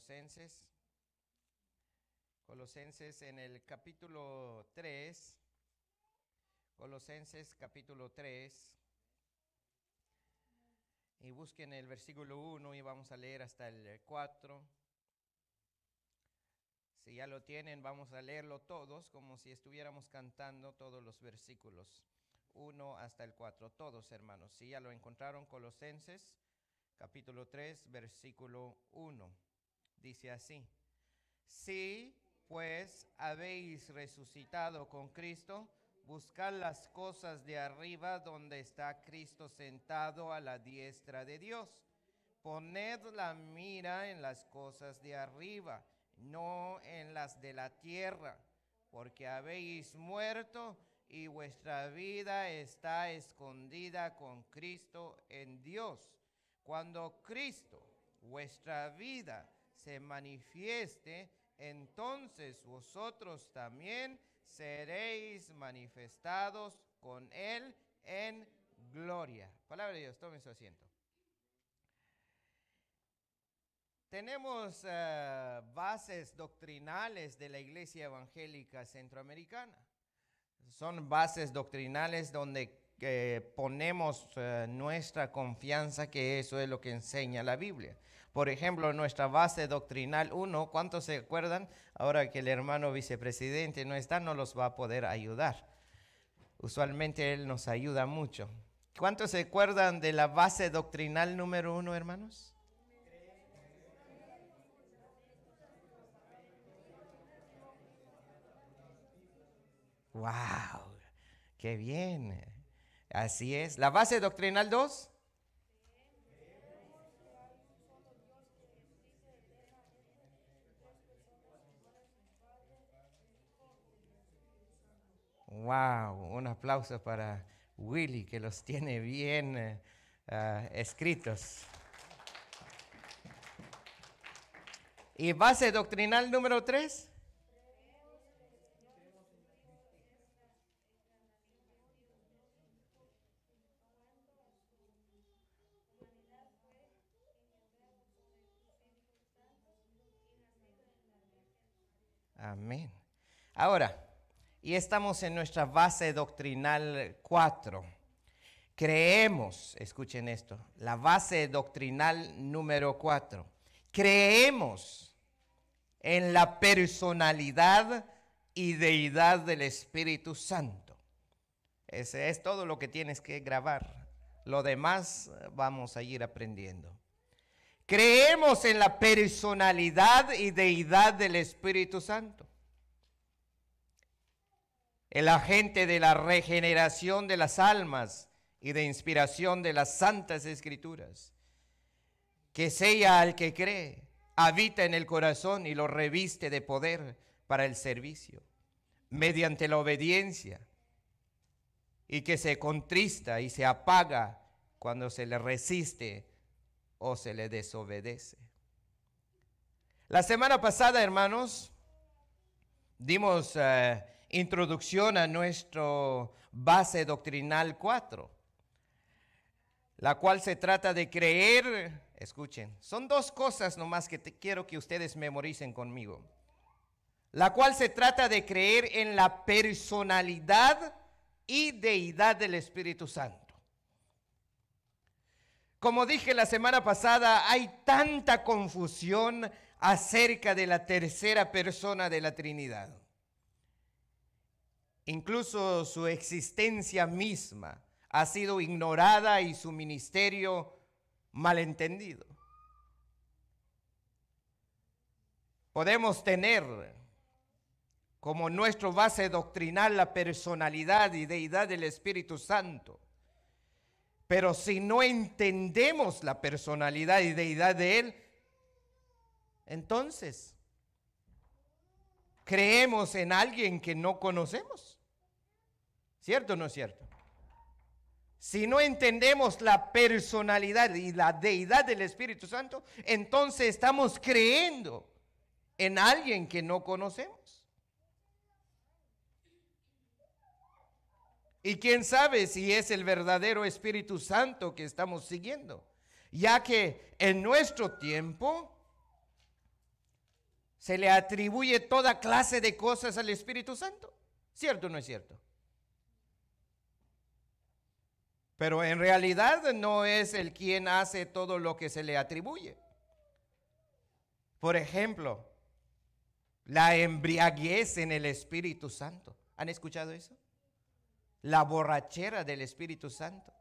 Colosenses. Colosenses en el capítulo 3. Colosenses capítulo 3. Y busquen el versículo 1 y vamos a leer hasta el 4. Si ya lo tienen, vamos a leerlo todos, como si estuviéramos cantando todos los versículos. 1 hasta el 4, todos hermanos. Si ya lo encontraron, Colosenses capítulo 3, versículo 1 dice así, si pues habéis resucitado con Cristo, buscad las cosas de arriba donde está Cristo sentado a la diestra de Dios. Poned la mira en las cosas de arriba, no en las de la tierra, porque habéis muerto y vuestra vida está escondida con Cristo en Dios. Cuando Cristo, vuestra vida, se manifieste, entonces vosotros también seréis manifestados con Él en gloria. Palabra de Dios, tomen su asiento. Tenemos eh, bases doctrinales de la Iglesia Evangélica Centroamericana. Son bases doctrinales donde ponemos eh, nuestra confianza que eso es lo que enseña la Biblia. Por ejemplo, nuestra base doctrinal 1, ¿cuántos se acuerdan? Ahora que el hermano vicepresidente no está, no los va a poder ayudar. Usualmente él nos ayuda mucho. ¿Cuántos se acuerdan de la base doctrinal número 1 hermanos? ¡Wow! ¡Qué bien! Así es. La base doctrinal 2. Wow, un aplauso para Willy que los tiene bien eh, ah, escritos. Y base doctrinal número 3. Amén. Ahora, y estamos en nuestra base doctrinal 4. Creemos, escuchen esto, la base doctrinal número 4. Creemos en la personalidad y deidad del Espíritu Santo. Ese es todo lo que tienes que grabar. Lo demás vamos a ir aprendiendo. Creemos en la personalidad y deidad del Espíritu Santo. El agente de la regeneración de las almas y de inspiración de las santas escrituras. Que sea al que cree, habita en el corazón y lo reviste de poder para el servicio, mediante la obediencia, y que se contrista y se apaga cuando se le resiste o se le desobedece. La semana pasada, hermanos, dimos eh, introducción a nuestro base doctrinal 4, la cual se trata de creer, escuchen, son dos cosas nomás que quiero que ustedes memoricen conmigo, la cual se trata de creer en la personalidad y deidad del Espíritu Santo. Como dije la semana pasada, hay tanta confusión acerca de la tercera persona de la Trinidad. Incluso su existencia misma ha sido ignorada y su ministerio malentendido. Podemos tener como nuestro base doctrinal la personalidad y deidad del Espíritu Santo pero si no entendemos la personalidad y deidad de Él, entonces creemos en alguien que no conocemos. ¿Cierto o no es cierto? Si no entendemos la personalidad y la deidad del Espíritu Santo, entonces estamos creyendo en alguien que no conocemos. Y quién sabe si es el verdadero Espíritu Santo que estamos siguiendo, ya que en nuestro tiempo se le atribuye toda clase de cosas al Espíritu Santo. ¿Cierto o no es cierto? Pero en realidad no es el quien hace todo lo que se le atribuye. Por ejemplo, la embriaguez en el Espíritu Santo. ¿Han escuchado eso? la borrachera del Espíritu Santo,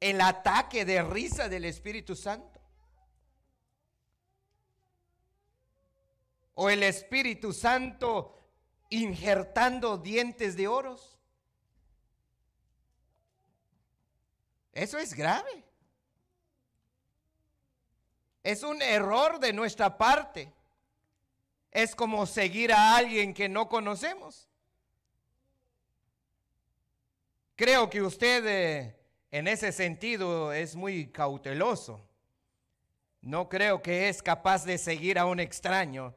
el ataque de risa del Espíritu Santo, o el Espíritu Santo injertando dientes de oros. Eso es grave. Es un error de nuestra parte. Es como seguir a alguien que no conocemos. Creo que usted eh, en ese sentido es muy cauteloso. No creo que es capaz de seguir a un extraño.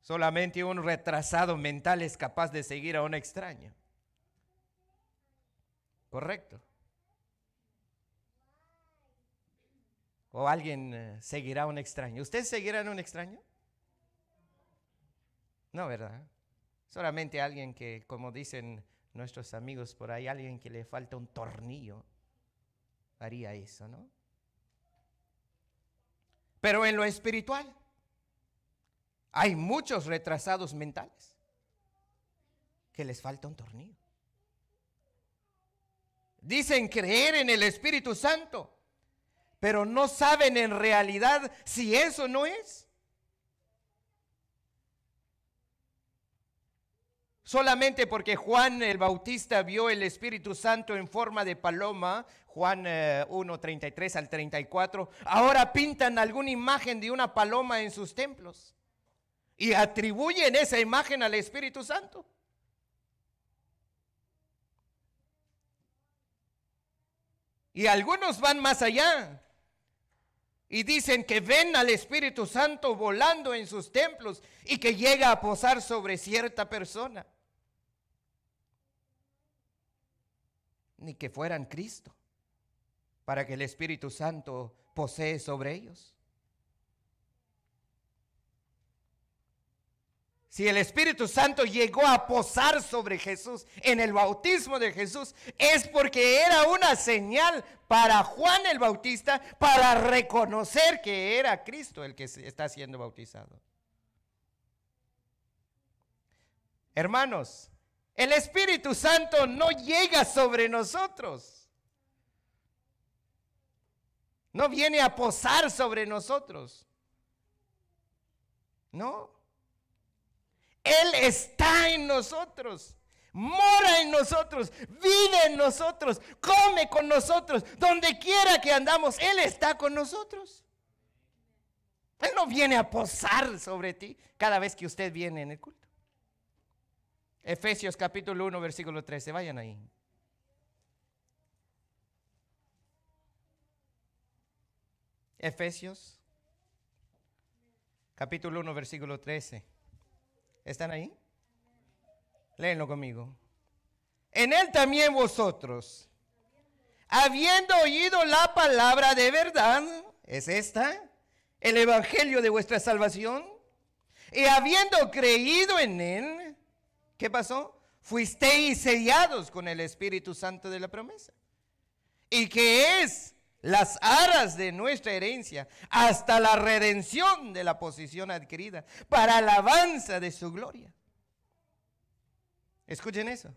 Solamente un retrasado mental es capaz de seguir a un extraño. ¿Correcto? ¿O alguien eh, seguirá a un extraño? ¿Usted seguirá a un extraño? No, ¿verdad? Solamente alguien que, como dicen nuestros amigos por ahí, alguien que le falta un tornillo haría eso, ¿no? Pero en lo espiritual hay muchos retrasados mentales que les falta un tornillo. Dicen creer en el Espíritu Santo, pero no saben en realidad si eso no es. Solamente porque Juan el Bautista vio el Espíritu Santo en forma de paloma, Juan 1.33 eh, 1, al 34, ahora pintan alguna imagen de una paloma en sus templos y atribuyen esa imagen al Espíritu Santo. Y algunos van más allá y dicen que ven al Espíritu Santo volando en sus templos y que llega a posar sobre cierta persona. ni que fueran Cristo, para que el Espíritu Santo posee sobre ellos. Si el Espíritu Santo llegó a posar sobre Jesús en el bautismo de Jesús, es porque era una señal para Juan el Bautista para reconocer que era Cristo el que está siendo bautizado. Hermanos, el Espíritu Santo no llega sobre nosotros. No viene a posar sobre nosotros. No. Él está en nosotros. Mora en nosotros, vive en nosotros, come con nosotros, donde quiera que andamos, Él está con nosotros. Él no viene a posar sobre ti cada vez que usted viene en el culto. Efesios capítulo 1, versículo 13. Vayan ahí. Efesios capítulo 1, versículo 13. ¿Están ahí? Léenlo conmigo. En él también vosotros, habiendo oído la palabra de verdad, es esta, el evangelio de vuestra salvación, y habiendo creído en él, ¿Qué pasó? Fuisteis sellados con el Espíritu Santo de la promesa. Y que es las aras de nuestra herencia hasta la redención de la posición adquirida para alabanza de su gloria. Escuchen eso.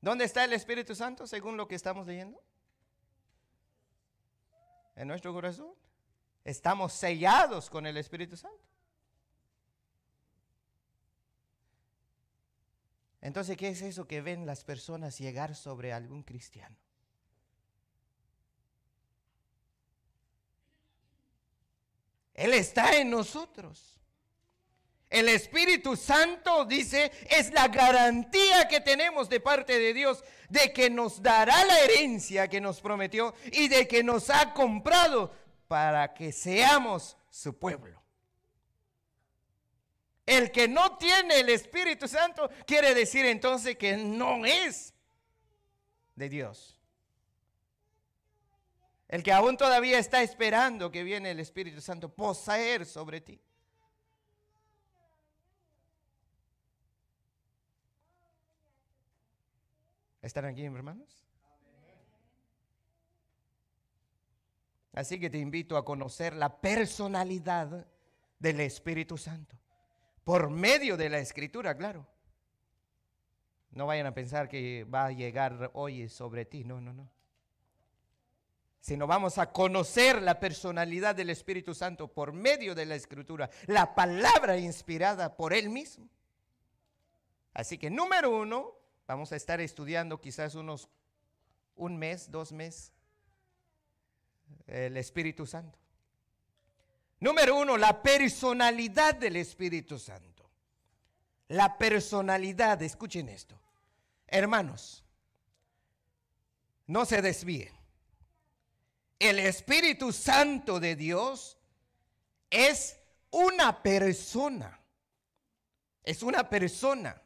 ¿Dónde está el Espíritu Santo según lo que estamos leyendo? En nuestro corazón. Estamos sellados con el Espíritu Santo. Entonces, ¿qué es eso que ven las personas llegar sobre algún cristiano? Él está en nosotros. El Espíritu Santo dice, es la garantía que tenemos de parte de Dios de que nos dará la herencia que nos prometió y de que nos ha comprado para que seamos su pueblo. El que no tiene el Espíritu Santo quiere decir entonces que no es de Dios. El que aún todavía está esperando que viene el Espíritu Santo poseer sobre ti. ¿Están aquí, hermanos? Así que te invito a conocer la personalidad del Espíritu Santo. Por medio de la escritura, claro. No vayan a pensar que va a llegar hoy sobre ti, no, no, no. Sino vamos a conocer la personalidad del Espíritu Santo por medio de la escritura, la palabra inspirada por Él mismo. Así que número uno, vamos a estar estudiando quizás unos un mes, dos meses, el Espíritu Santo. Número uno, la personalidad del Espíritu Santo. La personalidad, escuchen esto. Hermanos, no se desvíen. El Espíritu Santo de Dios es una persona. Es una persona.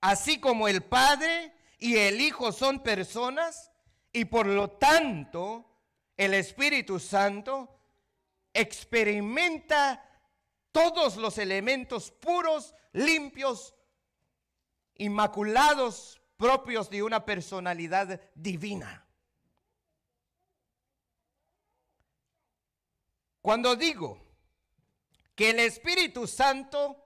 Así como el Padre y el Hijo son personas y por lo tanto el Espíritu Santo experimenta todos los elementos puros, limpios, inmaculados, propios de una personalidad divina. Cuando digo que el Espíritu Santo,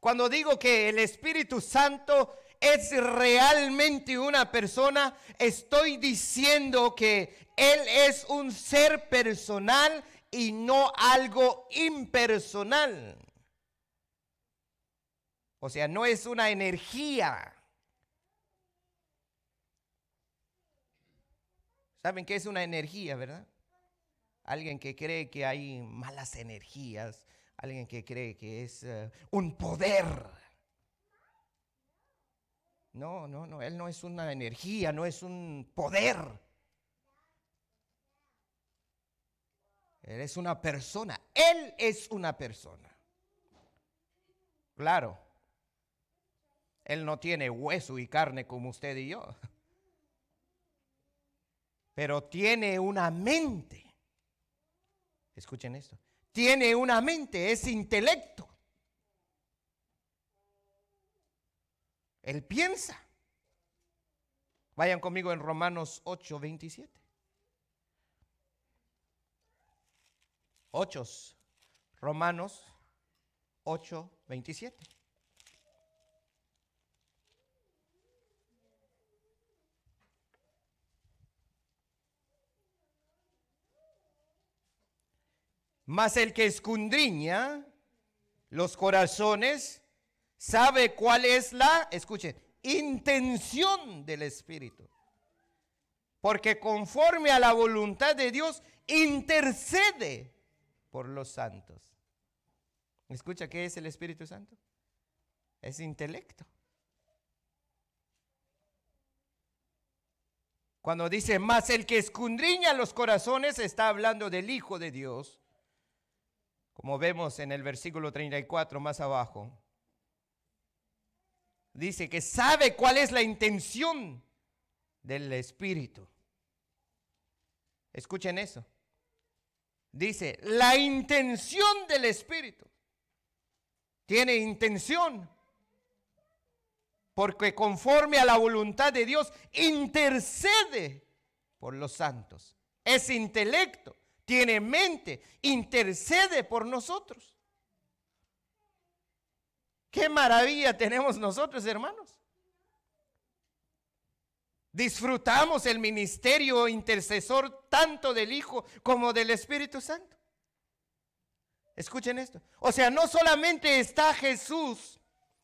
cuando digo que el Espíritu Santo es realmente una persona, estoy diciendo que Él es un ser personal y no algo impersonal. O sea, no es una energía. ¿Saben qué es una energía, verdad? Alguien que cree que hay malas energías, alguien que cree que es eh, un poder. No, no, no, Él no es una energía, no es un poder. Él es una persona, Él es una persona. Claro, Él no tiene hueso y carne como usted y yo, pero tiene una mente. Escuchen esto, tiene una mente, es intelecto. Él piensa. Vayan conmigo en Romanos 8, 27. 8. Romanos 8, 27. Mas el que escudriña los corazones sabe cuál es la, escuchen, intención del Espíritu. Porque conforme a la voluntad de Dios, intercede por los santos. Escucha, ¿qué es el Espíritu Santo? Es intelecto. Cuando dice, más el que escudriña los corazones está hablando del Hijo de Dios. Como vemos en el versículo 34 más abajo. Dice que sabe cuál es la intención del Espíritu. Escuchen eso. Dice, la intención del Espíritu. Tiene intención. Porque conforme a la voluntad de Dios, intercede por los santos. Es intelecto, tiene mente, intercede por nosotros. Qué maravilla tenemos nosotros, hermanos. Disfrutamos el ministerio intercesor tanto del Hijo como del Espíritu Santo. Escuchen esto. O sea, no solamente está Jesús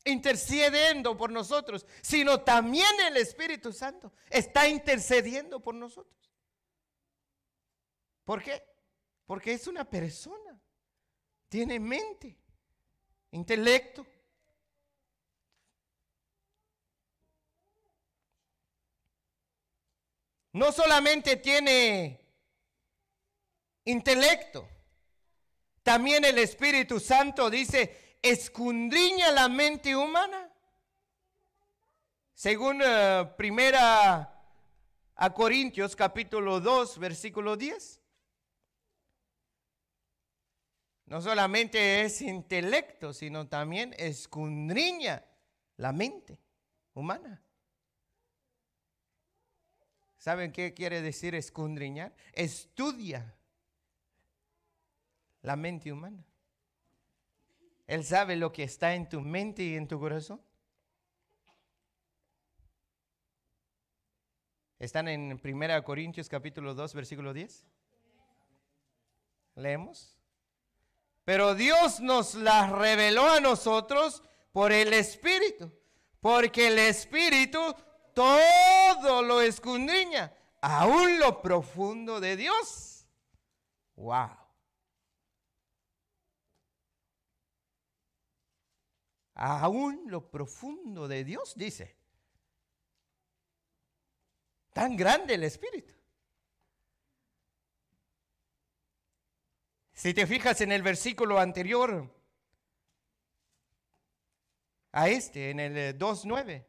intercediendo por nosotros, sino también el Espíritu Santo está intercediendo por nosotros. ¿Por qué? Porque es una persona, tiene mente, intelecto, No solamente tiene intelecto, también el Espíritu Santo dice, escudriña la mente humana. Según eh, primera a Corintios capítulo 2, versículo 10. No solamente es intelecto, sino también escudriña la mente humana. ¿Saben qué quiere decir escondriñar? Estudia la mente humana. Él sabe lo que está en tu mente y en tu corazón. Están en 1 Corintios capítulo 2, versículo 10. Leemos. Pero Dios nos las reveló a nosotros por el Espíritu, porque el Espíritu todo lo escudriña, aún lo profundo de Dios. Wow. Aún lo profundo de Dios, dice. Tan grande el Espíritu. Si te fijas en el versículo anterior a este, en el 2.9, eh,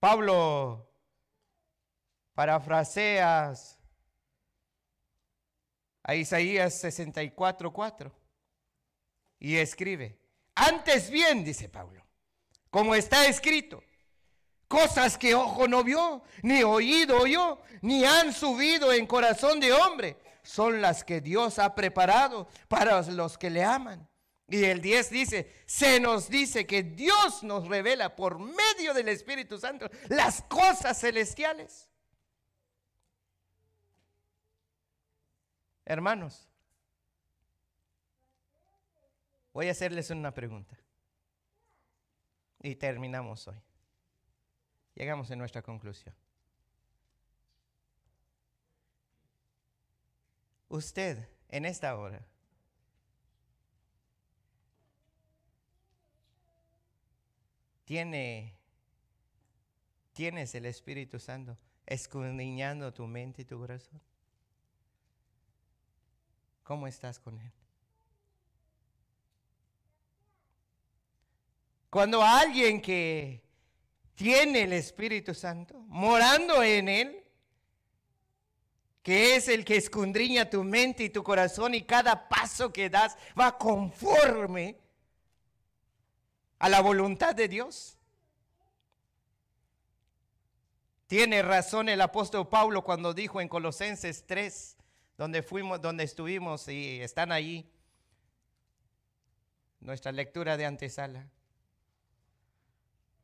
Pablo parafraseas a Isaías 64.4 y escribe, antes bien, dice Pablo, como está escrito, cosas que ojo no vio, ni oído oyó, ni han subido en corazón de hombre, son las que Dios ha preparado para los que le aman. Y el 10 dice, se nos dice que Dios nos revela por medio del Espíritu Santo las cosas celestiales. Hermanos, voy a hacerles una pregunta. Y terminamos hoy. Llegamos a nuestra conclusión. Usted, en esta hora, tienes el Espíritu Santo escudriñando tu mente y tu corazón? ¿Cómo estás con Él? Cuando alguien que tiene el Espíritu Santo morando en Él, que es el que escondriña tu mente y tu corazón y cada paso que das va conforme a la voluntad de Dios. Tiene razón el apóstol Pablo cuando dijo en Colosenses 3, donde fuimos, donde estuvimos y están ahí nuestra lectura de antesala.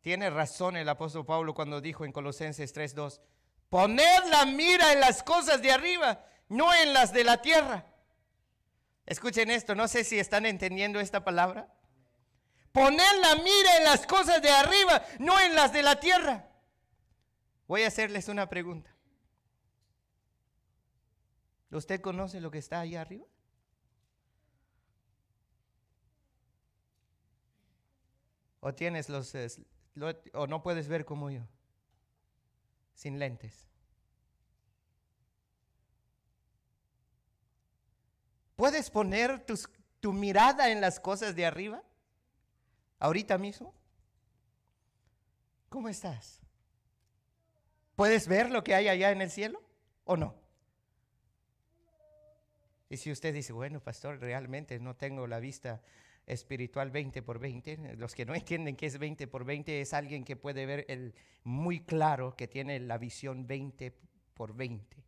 Tiene razón el apóstol Pablo cuando dijo en Colosenses 3:2, poned la mira en las cosas de arriba, no en las de la tierra. Escuchen esto, no sé si están entendiendo esta palabra. Poner la mira en las cosas de arriba, no en las de la tierra. Voy a hacerles una pregunta. ¿Usted conoce lo que está ahí arriba? ¿O tienes los... o no puedes ver como yo? Sin lentes. ¿Puedes poner tu mirada en las cosas de arriba? ahorita mismo? ¿Cómo estás? ¿Puedes ver lo que hay allá en el cielo o no? Y si usted dice, bueno, pastor, realmente no tengo la vista espiritual 20 por 20, los que no entienden que es 20 por 20 es alguien que puede ver el, muy claro que tiene la visión 20 por 20.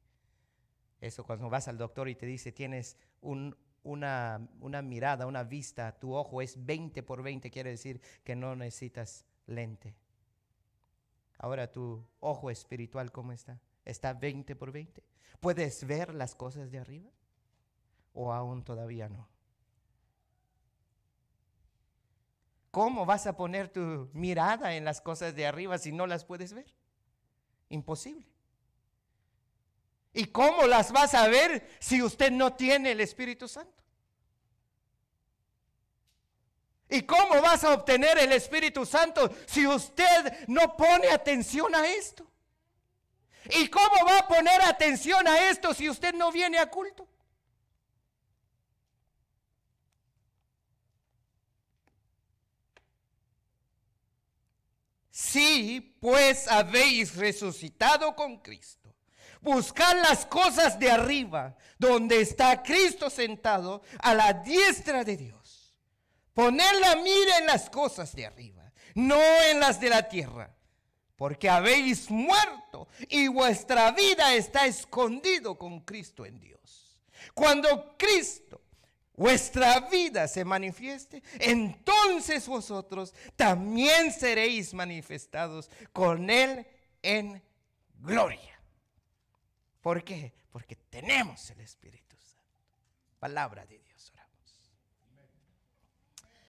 Eso cuando vas al doctor y te dice, tienes un una, mirada, una vista, tu ojo es 20 por 20, quiere decir que no necesitas lente. Ahora tu ojo espiritual, ¿cómo está? ¿Está 20 por 20? ¿Puedes ver las cosas de arriba? ¿O aún todavía no? ¿Cómo vas a poner tu mirada en las cosas de arriba si no las puedes ver? Imposible. ¿Y cómo las vas a ver si usted no tiene el Espíritu Santo? ¿Y cómo vas a obtener el Espíritu Santo si usted no pone atención a esto? ¿Y cómo va a poner atención a esto si usted no viene a culto? Sí, pues habéis resucitado con Cristo Buscar las cosas de arriba, donde está Cristo sentado a la diestra de Dios. Poned la mira en las cosas de arriba, no en las de la tierra. Porque habéis muerto y vuestra vida está escondido con Cristo en Dios. Cuando Cristo vuestra vida se manifieste, entonces vosotros también seréis manifestados con Él en gloria. ¿Por qué? Porque tenemos el Espíritu Santo. Palabra de Dios.